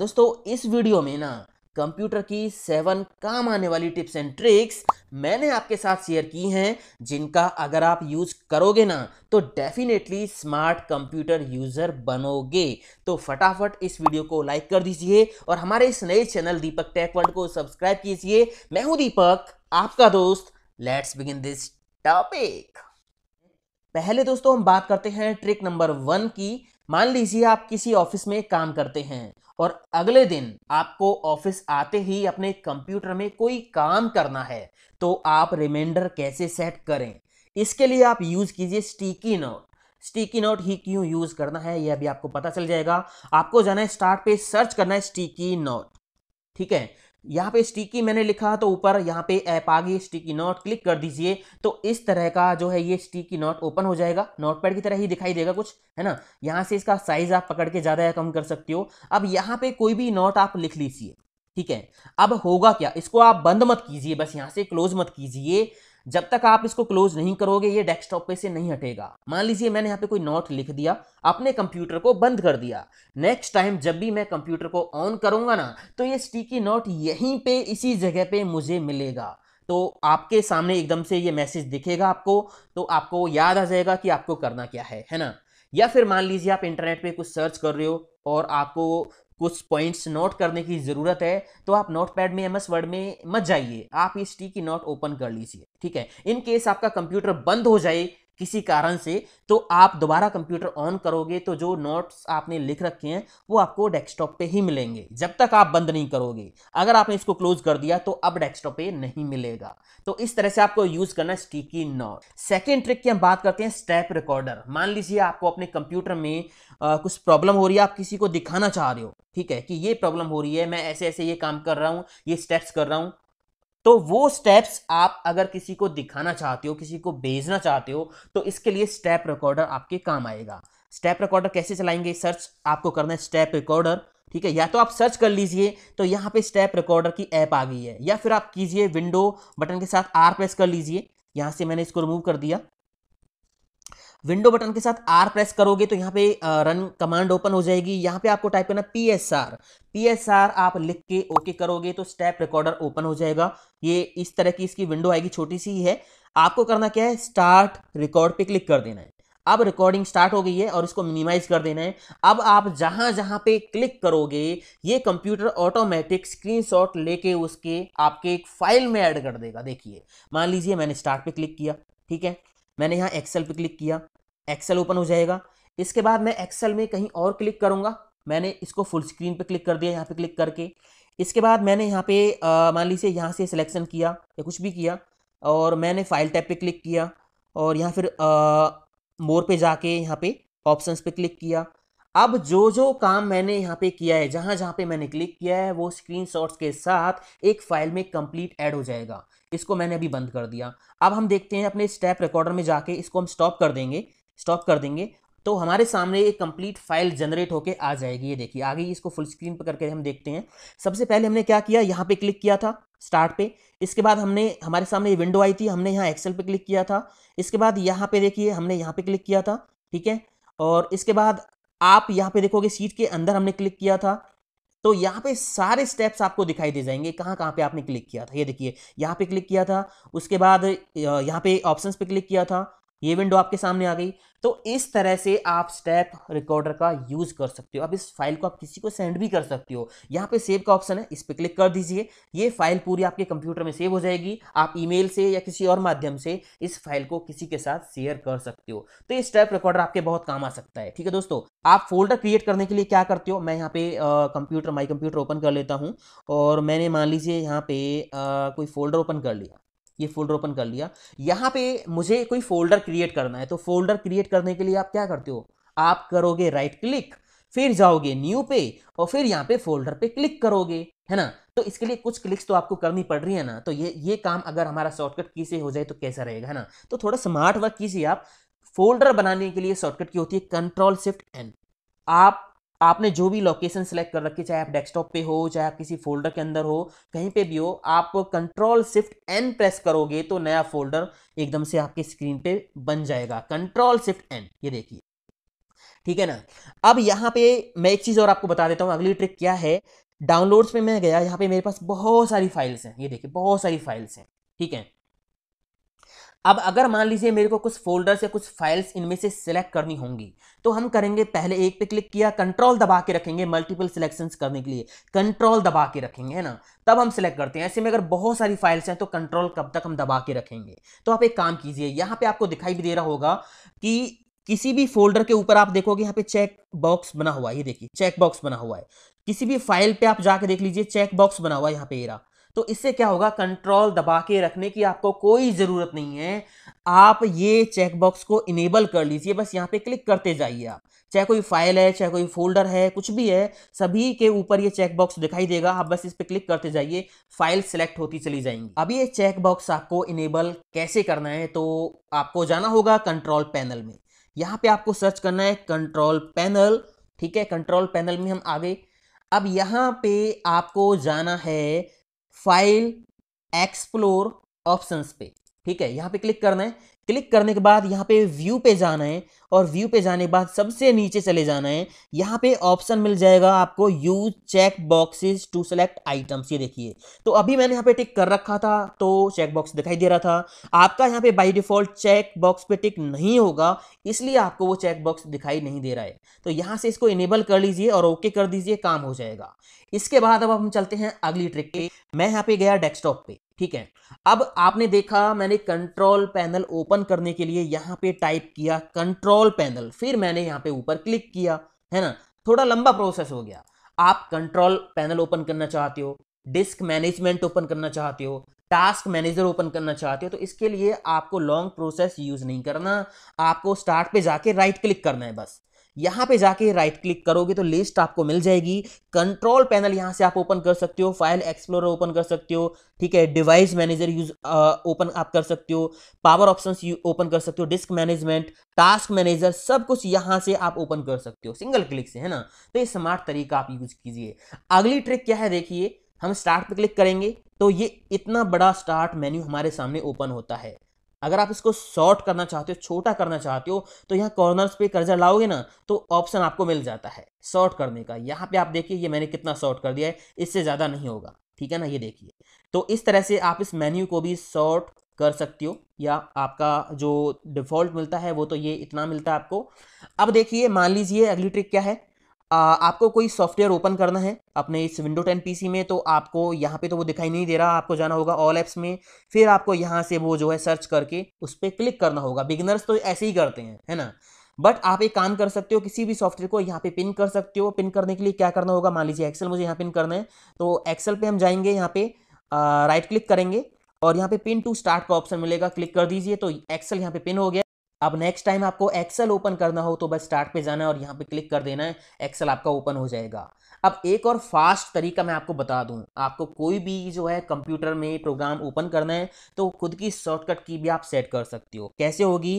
दोस्तों इस वीडियो में ना कंप्यूटर की सेवन काम आने वाली टिप्स एंड ट्रिक्स मैंने आपके साथ शेयर की हैं जिनका अगर आप यूज़ करोगे ना तो डेफिनेटली स्मार्ट कंप्यूटर यूज़र बनोगे तो फटाफट इस वीडियो को लाइक कर दीजिए और हमारे इस नए चैनल दीपक टेक वर्ल्ड को सब्सक्राइब कीजिए मैं हूं दीपक आपका दोस्त लेट्स बिगिन दिस टॉपिक पहले दोस्तों हम बात करते हैं ट्रिक नंबर वन की मान लीजिए आप किसी ऑफिस में काम करते हैं और अगले दिन आपको ऑफिस आते ही अपने कंप्यूटर में कोई काम करना है तो आप रिमाइंडर कैसे सेट करें इसके लिए आप यूज कीजिए स्टिकी नोट स्टिकी नोट ही क्यों यूज करना है यह भी आपको पता चल जाएगा आपको जाना है स्टार्ट पे सर्च करना है स्टिकी नोट ठीक है यहाँ पे स्टिकी मैंने लिखा तो ऊपर यहाँ पे ऐप आ गई स्टिकी नोट क्लिक कर दीजिए तो इस तरह का जो है ये स्टिकी नोट ओपन हो जाएगा नोटपैड की तरह ही दिखाई देगा कुछ है ना यहाँ से इसका साइज आप पकड़ के ज़्यादा या कम कर सकते हो अब यहाँ पे कोई भी नोट आप लिख लीजिए ठीक है अब होगा क्या इसको आप बंद मत कीजिए बस यहाँ से क्लोज मत कीजिए जब तक आप इसको क्लोज नहीं करोगे ये डेस्कटॉप पे से नहीं हटेगा मान लीजिए मैंने यहाँ पे कोई नोट लिख दिया अपने कंप्यूटर को बंद कर दिया नेक्स्ट टाइम जब भी मैं कंप्यूटर को ऑन करूंगा ना तो ये स्टिकी नोट यहीं पे इसी जगह पे मुझे मिलेगा तो आपके सामने एकदम से ये मैसेज दिखेगा आपको तो आपको याद आ जाएगा कि आपको करना क्या है है ना या फिर मान लीजिए आप इंटरनेट पे कुछ सर्च कर रहे हो और आपको कुछ पॉइंट्स नोट करने की ज़रूरत है तो आप नोट पैड में एम एस वर्ड में मत जाइए आप इस टी की नोट ओपन कर लीजिए ठीक है इन केस आपका कंप्यूटर बंद हो जाए किसी कारण से तो आप दोबारा कंप्यूटर ऑन करोगे तो जो नोट्स आपने लिख रखे हैं वो आपको डेस्कटॉप पे ही मिलेंगे जब तक आप बंद नहीं करोगे अगर आपने इसको क्लोज कर दिया तो अब डेस्कटॉप पे नहीं मिलेगा तो इस तरह से आपको यूज करना स्टिकी नोट सेकेंड ट्रिक की हम बात करते हैं स्टेप रिकॉर्डर मान लीजिए आपको अपने कंप्यूटर में आ, कुछ प्रॉब्लम हो रही है आप किसी को दिखाना चाह रहे हो ठीक है कि ये प्रॉब्लम हो रही है मैं ऐसे ऐसे ये काम कर रहा हूँ ये स्टेप्स कर रहा हूँ तो वो स्टेप्स आप अगर किसी को दिखाना चाहते हो किसी को भेजना चाहते हो तो इसके लिए स्टेप रिकॉर्डर आपके काम आएगा स्टेप रिकॉर्डर कैसे चलाएंगे सर्च आपको करना है स्टेप रिकॉर्डर ठीक है या तो आप सर्च कर लीजिए तो यहाँ पे स्टेप रिकॉर्डर की ऐप आ गई है या फिर आप कीजिए विंडो बटन के साथ आर प्रेस कर लीजिए यहाँ से मैंने इसको रिमूव कर दिया विंडो बटन के साथ आर प्रेस करोगे तो यहाँ पे रन कमांड ओपन हो जाएगी यहाँ पे आपको टाइप करना P S R P S R आप लिख के ओके करोगे तो स्टेप रिकॉर्डर ओपन हो जाएगा ये इस तरह की इसकी विंडो आएगी छोटी सी ही है आपको करना क्या है स्टार्ट रिकॉर्ड पे क्लिक कर देना है अब रिकॉर्डिंग स्टार्ट हो गई है और इसको मिनिमाइज कर देना है अब आप जहां जहां पे क्लिक करोगे ये कंप्यूटर ऑटोमेटिक स्क्रीनशॉट लेके उसके आपके एक फाइल में ऐड कर देगा देखिए मान लीजिए मैंने स्टार्ट पे क्लिक किया ठीक है मैंने यहाँ एक्सेल पे क्लिक किया एक्सेल ओपन हो जाएगा इसके बाद मैं एक्सेल में कहीं और क्लिक करूँगा मैंने इसको फुल स्क्रीन पे क्लिक कर दिया यहाँ पे क्लिक करके इसके बाद मैंने यहाँ पे मान लीजिए यहाँ से सिलेक्शन किया या कुछ भी किया और मैंने फाइल टैप पे क्लिक किया और यहाँ फिर मोर पे जाके यहाँ पे ऑप्शंस पे क्लिक किया अब जो जो काम मैंने यहाँ पे किया है जहाँ जहाँ पे मैंने क्लिक किया है वो स्क्रीनशॉट्स के साथ एक फाइल में कंप्लीट ऐड हो जाएगा इसको मैंने अभी बंद कर दिया अब हम देखते हैं अपने स्टेप रिकॉर्डर में जाके इसको हम स्टॉप कर देंगे स्टॉप कर देंगे तो हमारे सामने एक कंप्लीट फाइल जनरेट होके आ जाएगी ये देखिए आगे इसको फुल स्क्रीन पर करके हम देखते हैं सबसे पहले हमने क्या किया यहाँ पे क्लिक किया था स्टार्ट पे इसके बाद हमने हमारे सामने ये विंडो आई थी हमने यहाँ एक्सेल पे क्लिक किया था इसके बाद यहाँ पे देखिए हमने यहाँ पे क्लिक किया था ठीक है और इसके बाद आप यहाँ पे देखोगे सीट के अंदर हमने क्लिक किया था तो यहाँ पे सारे स्टेप्स आपको दिखाई दे जाएंगे कहाँ कहाँ पे आपने क्लिक किया था ये देखिए यहाँ पे क्लिक किया था उसके बाद यहाँ पे ऑप्शंस पे क्लिक किया था ये विंडो आपके सामने आ गई तो इस तरह से आप स्टेप रिकॉर्डर का यूज कर सकते हो अब इस फाइल को आप किसी को सेंड भी कर सकते हो यहाँ पे सेव का ऑप्शन है इस पर क्लिक कर दीजिए ये फाइल पूरी आपके कंप्यूटर में सेव हो जाएगी आप ईमेल से या किसी और माध्यम से इस फाइल को किसी के साथ शेयर कर सकते हो तो ये स्टेप रिकॉर्डर आपके बहुत काम आ सकता है ठीक है दोस्तों आप फोल्डर क्रिएट करने के लिए क्या करते हो मैं यहाँ पे कंप्यूटर माई कंप्यूटर ओपन कर लेता हूँ और मैंने मान लीजिए यहाँ पे आ, कोई फोल्डर ओपन कर लिया ये फोल्डर ओपन कर लिया यहाँ पे मुझे कोई फोल्डर क्रिएट करना है तो फोल्डर क्रिएट करने के लिए आप क्या करते हो आप करोगे राइट क्लिक फिर जाओगे न्यू पे और फिर यहाँ पे फोल्डर पे क्लिक करोगे है ना तो इसके लिए कुछ क्लिक्स तो आपको करनी पड़ रही है ना तो ये ये काम अगर हमारा शॉर्टकट की से हो जाए तो कैसा रहेगा है ना तो थोड़ा स्मार्ट वर्क कीजिए आप फोल्डर बनाने के लिए शॉर्टकट की होती है कंट्रोल शिफ्ट एन आप आपने जो भी लोकेशन सेलेक्ट कर रखी चाहे आप डेस्कटॉप पे हो चाहे आप किसी फोल्डर के अंदर हो कहीं पे भी हो आप कंट्रोल शिफ्ट एन प्रेस करोगे तो नया फोल्डर एकदम से आपके स्क्रीन पे बन जाएगा कंट्रोल शिफ्ट एन ये देखिए ठीक है ना अब यहाँ पे मैं एक चीज़ और आपको बता देता हूँ अगली ट्रिक क्या है डाउनलोड्स पर मैं गया यहाँ पे मेरे पास बहुत सारी फाइल्स हैं ये देखिए बहुत सारी फाइल्स हैं ठीक है अब अगर मान लीजिए मेरे को कुछ फोल्डर्स या कुछ फाइल्स इनमें से सिलेक्ट करनी होंगी तो हम करेंगे पहले एक पे क्लिक किया कंट्रोल दबा के रखेंगे मल्टीपल सिलेक्शन करने के लिए कंट्रोल दबा के रखेंगे है ना तब हम सिलेक्ट करते हैं ऐसे में अगर बहुत सारी फाइल्स हैं तो कंट्रोल कब तक हम दबा के रखेंगे तो आप एक काम कीजिए यहाँ पे आपको दिखाई भी दे रहा होगा कि किसी भी फोल्डर के ऊपर आप देखोगे यहाँ पे चेक बॉक्स बना हुआ है ये देखिए चेक बॉक्स बना हुआ है किसी भी फाइल पे आप जाके देख लीजिए चेक बॉक्स बना हुआ है यहाँ पे एरा तो इससे क्या होगा कंट्रोल दबा के रखने की आपको कोई ज़रूरत नहीं है आप ये चेकबॉक्स को इनेबल कर लीजिए बस यहाँ पे क्लिक करते जाइए आप चाहे कोई फाइल है चाहे कोई फोल्डर है कुछ भी है सभी के ऊपर ये चेकबॉक्स दिखाई देगा आप बस इस पर क्लिक करते जाइए फाइल सेलेक्ट होती चली जाएंगी अब ये चेकबॉक्स आपको इनेबल कैसे करना है तो आपको जाना होगा कंट्रोल पैनल में यहाँ पे आपको सर्च करना है कंट्रोल पैनल ठीक है कंट्रोल पैनल में हम आ गए अब यहाँ पे आपको जाना है फाइल एक्सप्लोर ऑप्शंस पे ठीक है यहां पे क्लिक करना है क्लिक करने के बाद यहाँ पे व्यू पे जाना है और व्यू पे जाने के बाद सबसे नीचे चले जाना है यहाँ पे ऑप्शन मिल जाएगा आपको use check boxes to select items ये देखिए तो अभी मैंने यहाँ पे टिक कर रखा था तो चेक बॉक्स दिखाई दे रहा था आपका यहाँ पे बाय डिफॉल्ट चेक बॉक्स पे टिक नहीं होगा इसलिए आपको वो चेक बॉक्स दिखाई नहीं दे रहा है तो यहाँ से इसको इनेबल कर लीजिए और ओके कर दीजिए काम हो जाएगा इसके बाद अब हम चलते हैं अगली ट्रिक पे मैं यहाँ पे गया डेस्कटॉप पे ठीक है अब आपने देखा मैंने कंट्रोल पैनल ओपन करने के लिए यहाँ पे टाइप किया कंट्रोल पैनल फिर मैंने यहाँ पे ऊपर क्लिक किया है ना थोड़ा लंबा प्रोसेस हो गया आप कंट्रोल पैनल ओपन करना चाहते हो डिस्क मैनेजमेंट ओपन करना चाहते हो टास्क मैनेजर ओपन करना चाहते हो तो इसके लिए आपको लॉन्ग प्रोसेस यूज नहीं करना आपको स्टार्ट पे जाके राइट क्लिक करना है बस यहां पे जाके राइट क्लिक करोगे तो लिस्ट आपको मिल जाएगी कंट्रोल पैनल यहां से आप ओपन कर सकते हो फाइल एक्सप्लोरर ओपन कर सकते हो ठीक है डिवाइस मैनेजर यूज ओपन आप कर सकते हो पावर ऑप्शंस ओपन कर सकते हो डिस्क मैनेजमेंट टास्क मैनेजर सब कुछ यहां से आप ओपन कर सकते हो सिंगल क्लिक से है ना तो ये स्मार्ट तरीका आप यूज कीजिए अगली ट्रिक क्या है देखिए हम स्टार्ट पे क्लिक करेंगे तो ये इतना बड़ा स्टार्ट मेन्यू हमारे सामने ओपन होता है अगर आप इसको शॉर्ट करना चाहते हो छोटा करना चाहते हो तो यहाँ कॉर्नर्स पे कर्जा लाओगे ना तो ऑप्शन आपको मिल जाता है शॉर्ट करने का यहाँ पे आप देखिए ये मैंने कितना शॉर्ट कर दिया है इससे ज़्यादा नहीं होगा ठीक है ना ये देखिए तो इस तरह से आप इस मेन्यू को भी शॉर्ट कर सकते हो या आपका जो डिफ़ॉल्ट मिलता है वो तो ये इतना मिलता है आपको अब देखिए मान लीजिए अगली ट्रिक क्या है आपको कोई सॉफ्टवेयर ओपन करना है अपने इस विंडो टेन पीसी में तो आपको यहाँ पे तो वो दिखाई नहीं दे रहा आपको जाना होगा ऑल ऐप्स में फिर आपको यहाँ से वो जो है सर्च करके उस पर क्लिक करना होगा बिगनर्स तो ऐसे ही करते हैं है ना बट आप एक काम कर सकते हो किसी भी सॉफ्टवेयर को यहाँ पे पिन कर सकते हो पिन करने के लिए क्या करना होगा मान लीजिए एक्सेल मुझे यहाँ पिन करना है तो एक्सेल पे हम जाएंगे यहाँ पे राइट क्लिक करेंगे और यहाँ पे पिन टू स्टार्ट का ऑप्शन मिलेगा क्लिक कर दीजिए तो एक्सेल यहाँ पे पिन हो गया अब नेक्स्ट टाइम आपको एक्सेल ओपन करना हो तो बस स्टार्ट पे जाना है और यहाँ पे क्लिक कर देना है एक्सेल आपका ओपन हो जाएगा अब एक और फास्ट तरीका मैं आपको बता दूं आपको कोई भी जो है कंप्यूटर में प्रोग्राम ओपन करना है तो खुद की शॉर्टकट की भी आप सेट कर सकती हो कैसे होगी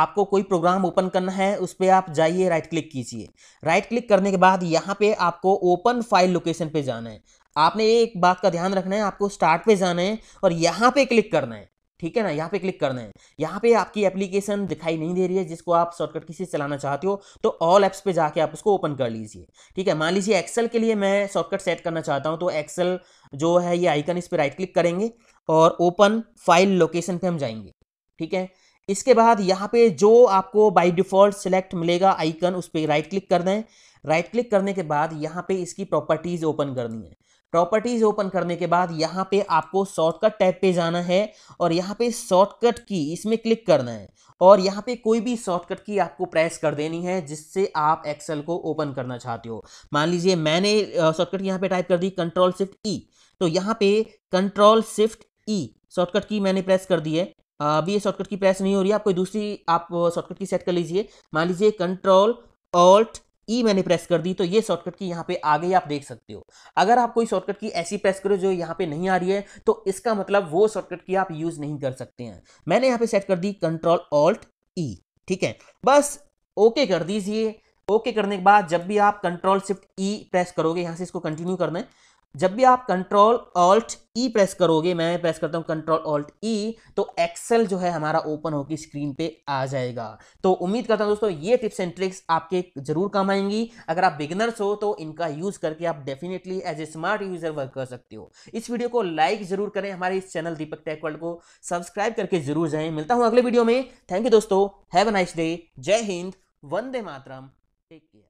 आपको कोई प्रोग्राम ओपन करना है उस पर आप जाइए राइट क्लिक कीजिए राइट क्लिक करने के बाद यहाँ पे आपको ओपन फाइल लोकेशन पे जाना है आपने एक बात का ध्यान रखना है आपको स्टार्ट पे जाना है और यहाँ पे क्लिक करना है ठीक है ना यहाँ पे क्लिक करना है यहाँ पे आपकी एप्लीकेशन दिखाई नहीं दे रही है जिसको आप शॉर्टकट किसी से चलाना चाहते हो तो ऑल एप्स पे जाके आप उसको ओपन कर लीजिए ठीक है मान लीजिए एक्सेल के लिए मैं शॉर्टकट सेट करना चाहता हूँ तो एक्सेल जो है ये आइकन इस पर राइट क्लिक करेंगे और ओपन फाइल लोकेशन पर हम जाएंगे ठीक है इसके बाद यहाँ पे जो आपको बाई डिफ़ॉल्ट सिलेक्ट मिलेगा आइकन उस पर राइट क्लिक करना है राइट क्लिक करने के बाद यहाँ पे इसकी प्रॉपर्टीज़ ओपन करनी है प्रॉपर्टीज ओपन करने के बाद यहाँ पे आपको शॉर्टकट टैब पे जाना है और यहाँ पे शॉर्टकट की इसमें क्लिक करना है और यहाँ पे कोई भी शॉर्टकट की आपको प्रेस कर देनी है जिससे आप एक्सेल को ओपन करना चाहते हो मान लीजिए मैंने शॉर्टकट यहाँ पे टाइप कर दी कंट्रोल शिफ्ट ई तो यहाँ पे कंट्रोल शिफ्ट ई शॉर्टकट की मैंने प्रेस कर दी है अभी ये शॉर्टकट की प्रेस नहीं हो रही है आप कोई दूसरी आप शॉर्टकट की सेट कर लीजिए मान लीजिए कंट्रोल ऑल्ट ई मैंने प्रेस कर दी तो ये शॉर्टकट की यहाँ पे आ गई आप देख सकते हो अगर आप कोई शॉर्टकट की ऐसी प्रेस करो जो यहाँ पे नहीं आ रही है तो इसका मतलब वो शॉर्टकट की आप यूज़ नहीं कर सकते हैं मैंने यहाँ पे सेट कर दी कंट्रोल ऑल्ट ई ठीक है बस ओके कर दीजिए ओके करने के बाद जब भी आप कंट्रोल शिफ्ट ई प्रेस करोगे यहाँ से इसको कंटिन्यू करना है जब भी आप कंट्रोल ऑल्ट ई प्रेस करोगे मैं प्रेस करता हूँ कंट्रोल ऑल्ट ई तो एक्सेल जो है हमारा ओपन होकर स्क्रीन पे आ जाएगा तो उम्मीद करता हूँ दोस्तों ये टिप्स एंड ट्रिक्स आपके जरूर काम आएंगी अगर आप बिगनर्स हो तो इनका यूज़ करके आप definitely as a smart user work कर सकते हो इस वीडियो को लाइक जरूर करें हमारे इस चैनल दीपक टेक वर्ल्ड को सब्सक्राइब करके जरूर जाए मिलता हूँ अगले वीडियो में थैंक यू दोस्तों हैव अ नाइस डे जय हिंद वंदे मातरम टेक केयर